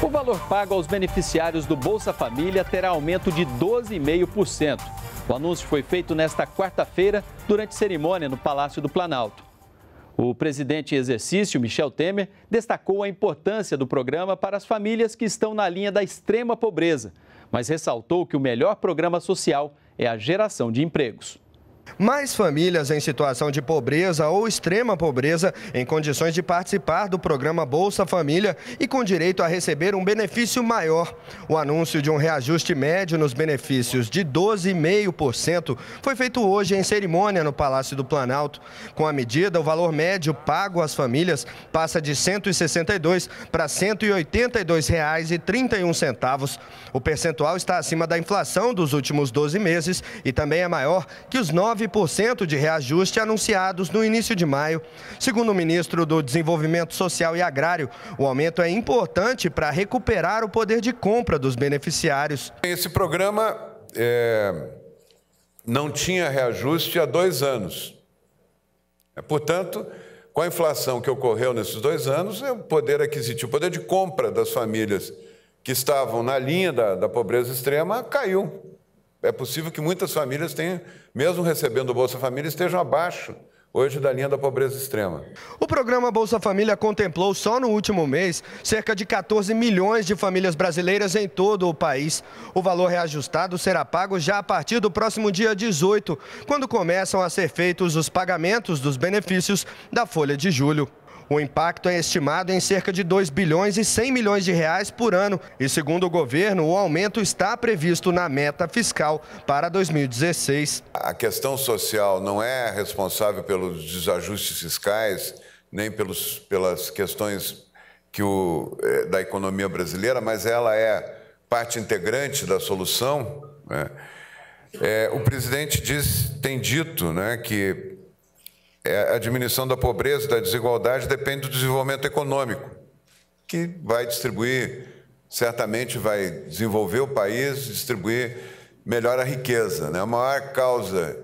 O valor pago aos beneficiários do Bolsa Família terá aumento de 12,5%. O anúncio foi feito nesta quarta-feira, durante cerimônia no Palácio do Planalto. O presidente em exercício, Michel Temer, destacou a importância do programa para as famílias que estão na linha da extrema pobreza, mas ressaltou que o melhor programa social é a geração de empregos. Mais famílias em situação de pobreza ou extrema pobreza em condições de participar do programa Bolsa Família e com direito a receber um benefício maior. O anúncio de um reajuste médio nos benefícios de 12,5% foi feito hoje em cerimônia no Palácio do Planalto. Com a medida, o valor médio pago às famílias passa de R$ 162 para R$ 182,31. O percentual está acima da inflação dos últimos 12 meses e também é maior que os 9 9% de reajuste anunciados no início de maio. Segundo o ministro do Desenvolvimento Social e Agrário, o aumento é importante para recuperar o poder de compra dos beneficiários. Esse programa é, não tinha reajuste há dois anos. É, portanto, com a inflação que ocorreu nesses dois anos, é o poder aquisitivo, o poder de compra das famílias que estavam na linha da, da pobreza extrema caiu. É possível que muitas famílias tenham, mesmo recebendo o Bolsa Família, estejam abaixo hoje da linha da pobreza extrema. O programa Bolsa Família contemplou só no último mês cerca de 14 milhões de famílias brasileiras em todo o país. O valor reajustado será pago já a partir do próximo dia 18, quando começam a ser feitos os pagamentos dos benefícios da folha de julho. O impacto é estimado em cerca de 2 bilhões e 100 milhões de reais por ano e, segundo o governo, o aumento está previsto na meta fiscal para 2016. A questão social não é responsável pelos desajustes fiscais, nem pelos, pelas questões que o, eh, da economia brasileira, mas ela é parte integrante da solução. Né? É, o presidente diz, tem dito né, que é, a diminuição da pobreza, da desigualdade, depende do desenvolvimento econômico, que vai distribuir, certamente vai desenvolver o país, distribuir melhor a riqueza. Né? A maior causa,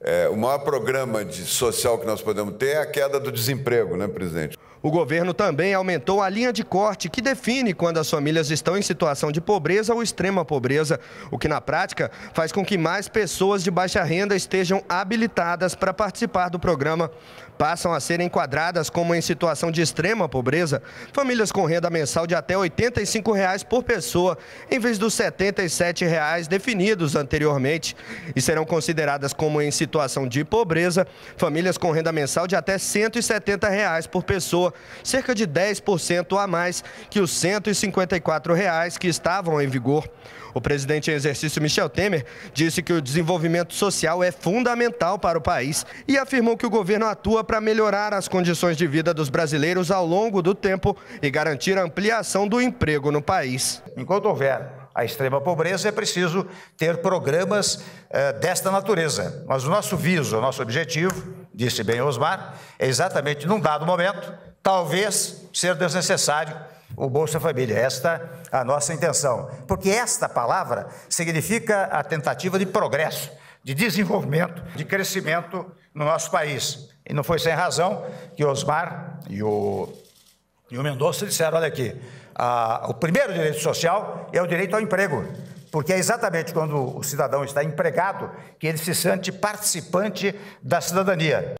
é, o maior programa de social que nós podemos ter é a queda do desemprego, né, presidente? O governo também aumentou a linha de corte que define quando as famílias estão em situação de pobreza ou extrema pobreza, o que na prática faz com que mais pessoas de baixa renda estejam habilitadas para participar do programa. Passam a ser enquadradas como em situação de extrema pobreza famílias com renda mensal de até R$ 85 reais por pessoa, em vez dos R$ 77 reais definidos anteriormente, e serão consideradas como em situação de pobreza famílias com renda mensal de até R$ 170 reais por pessoa, cerca de 10% a mais que os R$ 154 reais que estavam em vigor. O presidente em exercício Michel Temer disse que o desenvolvimento social é fundamental para o país e afirmou que o governo atua para melhorar as condições de vida dos brasileiros ao longo do tempo e garantir a ampliação do emprego no país. Enquanto houver a extrema pobreza, é preciso ter programas eh, desta natureza. Mas o nosso viso, o nosso objetivo, disse bem Osmar, é exatamente num dado momento talvez ser desnecessário o Bolsa Família. Esta é a nossa intenção. Porque esta palavra significa a tentativa de progresso, de desenvolvimento, de crescimento no nosso país. E não foi sem razão que Osmar e o, e o Mendonça disseram: olha aqui, a, o primeiro direito social é o direito ao emprego. Porque é exatamente quando o cidadão está empregado que ele se sente participante da cidadania.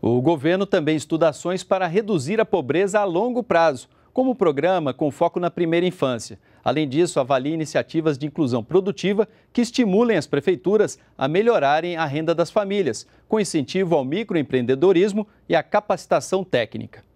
O governo também estuda ações para reduzir a pobreza a longo prazo, como o programa com foco na primeira infância. Além disso, avalia iniciativas de inclusão produtiva que estimulem as prefeituras a melhorarem a renda das famílias, com incentivo ao microempreendedorismo e à capacitação técnica.